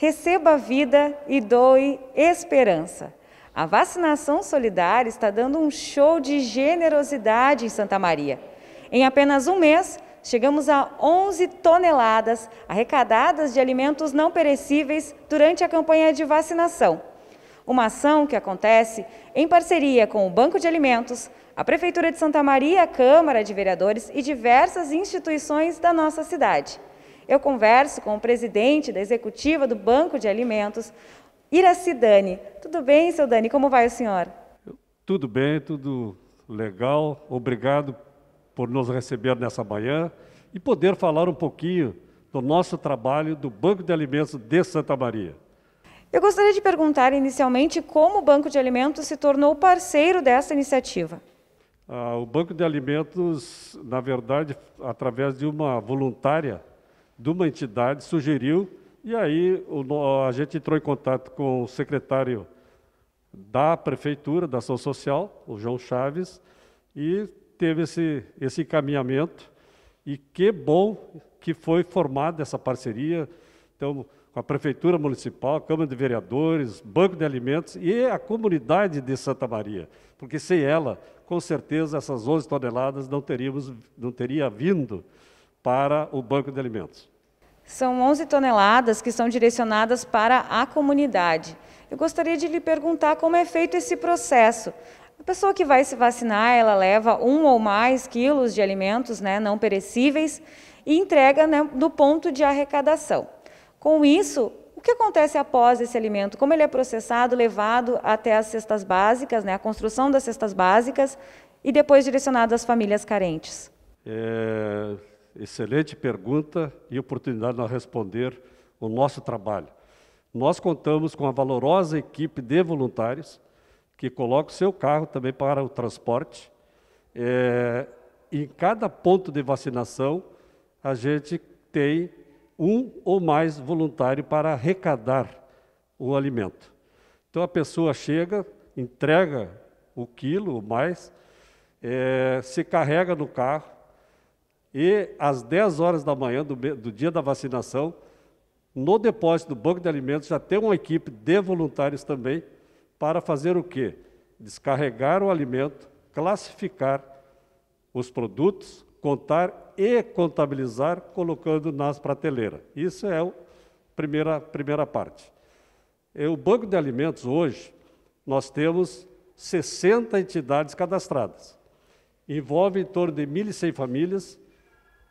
Receba a vida e doe esperança. A vacinação solidária está dando um show de generosidade em Santa Maria. Em apenas um mês, chegamos a 11 toneladas arrecadadas de alimentos não perecíveis durante a campanha de vacinação. Uma ação que acontece em parceria com o Banco de Alimentos, a Prefeitura de Santa Maria, a Câmara de Vereadores e diversas instituições da nossa cidade eu converso com o presidente da executiva do Banco de Alimentos, Iraci Dani. Tudo bem, seu Dani? Como vai o senhor? Tudo bem, tudo legal. Obrigado por nos receber nessa manhã e poder falar um pouquinho do nosso trabalho do Banco de Alimentos de Santa Maria. Eu gostaria de perguntar inicialmente como o Banco de Alimentos se tornou parceiro dessa iniciativa. Ah, o Banco de Alimentos, na verdade, através de uma voluntária de uma entidade sugeriu, e aí o, a gente entrou em contato com o secretário da Prefeitura, da Ação Social, o João Chaves, e teve esse, esse encaminhamento. E que bom que foi formada essa parceria. Então, com a Prefeitura Municipal, Câmara de Vereadores, Banco de Alimentos e a comunidade de Santa Maria. Porque sem ela, com certeza, essas 11 toneladas não, teríamos, não teria vindo para o Banco de Alimentos. São 11 toneladas que são direcionadas para a comunidade. Eu gostaria de lhe perguntar como é feito esse processo. A pessoa que vai se vacinar, ela leva um ou mais quilos de alimentos né, não perecíveis e entrega né, no ponto de arrecadação. Com isso, o que acontece após esse alimento? Como ele é processado, levado até as cestas básicas, né, a construção das cestas básicas e depois direcionado às famílias carentes? É, Excelente pergunta e oportunidade de nós responder o nosso trabalho. Nós contamos com a valorosa equipe de voluntários que coloca o seu carro também para o transporte. É, em cada ponto de vacinação, a gente tem um ou mais voluntário para arrecadar o alimento. Então a pessoa chega, entrega o quilo ou mais, é, se carrega no carro, e às 10 horas da manhã do, do dia da vacinação, no depósito do Banco de Alimentos já tem uma equipe de voluntários também para fazer o quê? Descarregar o alimento, classificar os produtos, contar e contabilizar, colocando nas prateleiras. Isso é a primeira, primeira parte. E o Banco de Alimentos, hoje, nós temos 60 entidades cadastradas. Envolve em torno de 1.100 famílias,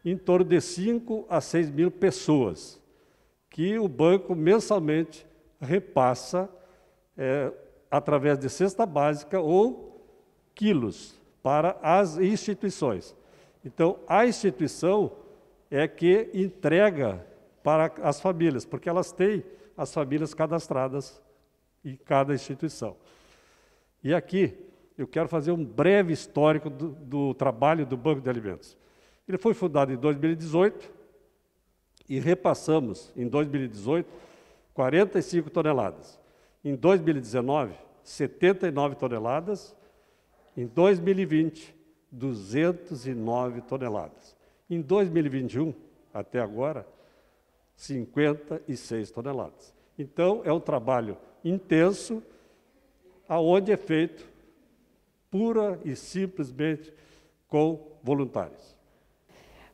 em torno de 5 a 6 mil pessoas, que o banco mensalmente repassa é, através de cesta básica ou quilos para as instituições. Então, a instituição é que entrega para as famílias, porque elas têm as famílias cadastradas em cada instituição. E aqui eu quero fazer um breve histórico do, do trabalho do Banco de Alimentos. Ele foi fundado em 2018 e repassamos em 2018 45 toneladas. Em 2019, 79 toneladas. Em 2020, 209 toneladas. Em 2021, até agora, 56 toneladas. Então, é um trabalho intenso, aonde é feito pura e simplesmente com voluntários.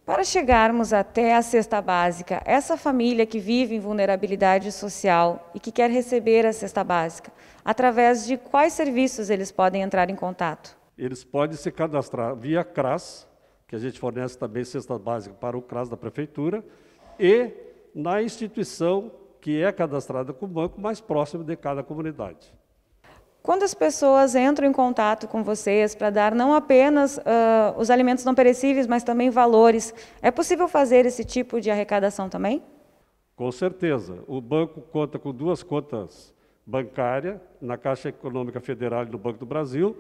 Para chegarmos até a cesta básica, essa família que vive em vulnerabilidade social e que quer receber a cesta básica, através de quais serviços eles podem entrar em contato? Eles podem se cadastrar via CRAS, que a gente fornece também cesta básica para o CRAS da prefeitura, e na instituição que é cadastrada com o banco mais próximo de cada comunidade. Quando as pessoas entram em contato com vocês para dar não apenas uh, os alimentos não perecíveis, mas também valores, é possível fazer esse tipo de arrecadação também? Com certeza. O banco conta com duas contas bancárias, na Caixa Econômica Federal e no Banco do Brasil,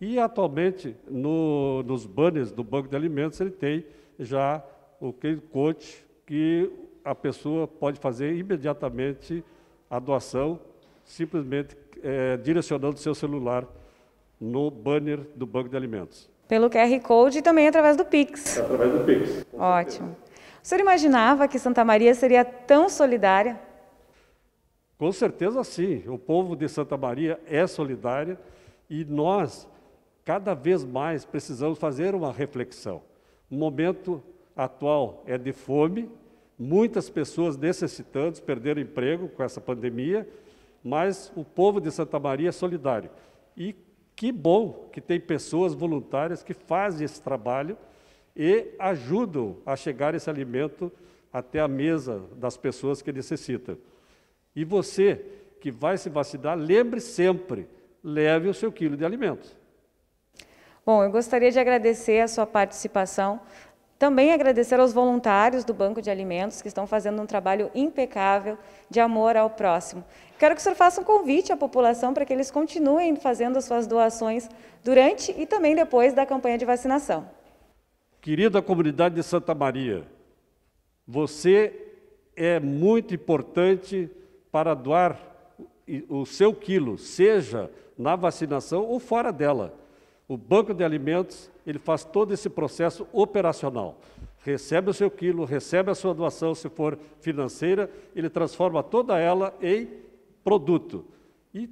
e atualmente no, nos banners do Banco de Alimentos ele tem já o QR que a pessoa pode fazer imediatamente a doação, simplesmente é, direcionando seu celular no banner do Banco de Alimentos. Pelo QR Code e também através do Pix. Através do Pix. Ótimo. O senhor imaginava que Santa Maria seria tão solidária? Com certeza sim. O povo de Santa Maria é solidário e nós, cada vez mais, precisamos fazer uma reflexão. O momento atual é de fome, muitas pessoas necessitando, perderam emprego com essa pandemia mas o povo de Santa Maria é solidário. E que bom que tem pessoas voluntárias que fazem esse trabalho e ajudam a chegar esse alimento até a mesa das pessoas que necessitam. E você que vai se vacinar, lembre sempre, leve o seu quilo de alimentos. Bom, eu gostaria de agradecer a sua participação. Também agradecer aos voluntários do Banco de Alimentos que estão fazendo um trabalho impecável de amor ao próximo. Quero que o senhor faça um convite à população para que eles continuem fazendo as suas doações durante e também depois da campanha de vacinação. Querida comunidade de Santa Maria, você é muito importante para doar o seu quilo, seja na vacinação ou fora dela. O banco de alimentos, ele faz todo esse processo operacional. Recebe o seu quilo, recebe a sua doação, se for financeira, ele transforma toda ela em produto e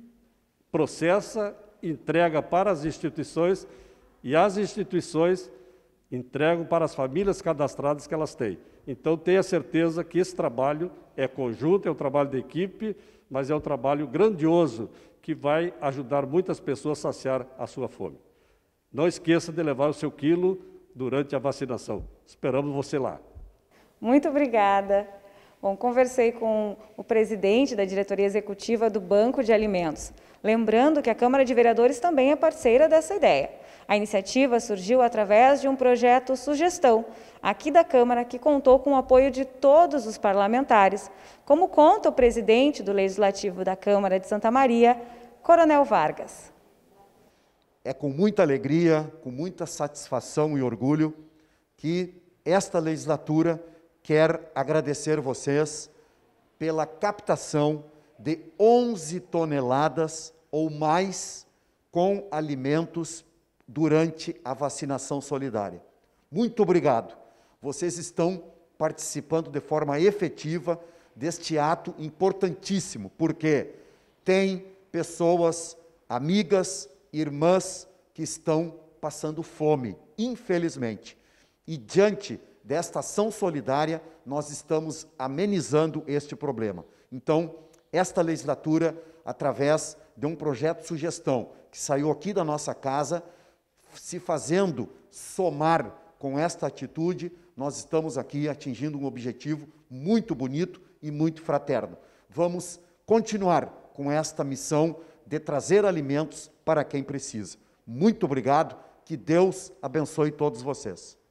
processa, entrega para as instituições e as instituições entregam para as famílias cadastradas que elas têm. Então, tenha certeza que esse trabalho é conjunto, é um trabalho de equipe, mas é um trabalho grandioso que vai ajudar muitas pessoas a saciar a sua fome. Não esqueça de levar o seu quilo durante a vacinação. Esperamos você lá. Muito obrigada. Bom, conversei com o presidente da diretoria executiva do Banco de Alimentos. Lembrando que a Câmara de Vereadores também é parceira dessa ideia. A iniciativa surgiu através de um projeto sugestão aqui da Câmara que contou com o apoio de todos os parlamentares, como conta o presidente do Legislativo da Câmara de Santa Maria, Coronel Vargas é com muita alegria, com muita satisfação e orgulho que esta legislatura quer agradecer vocês pela captação de 11 toneladas ou mais com alimentos durante a vacinação solidária. Muito obrigado. Vocês estão participando de forma efetiva deste ato importantíssimo, porque tem pessoas, amigas, irmãs que estão passando fome, infelizmente. E diante desta ação solidária, nós estamos amenizando este problema. Então, esta legislatura, através de um projeto de sugestão que saiu aqui da nossa casa, se fazendo somar com esta atitude, nós estamos aqui atingindo um objetivo muito bonito e muito fraterno. Vamos continuar com esta missão de trazer alimentos para quem precisa. Muito obrigado, que Deus abençoe todos vocês.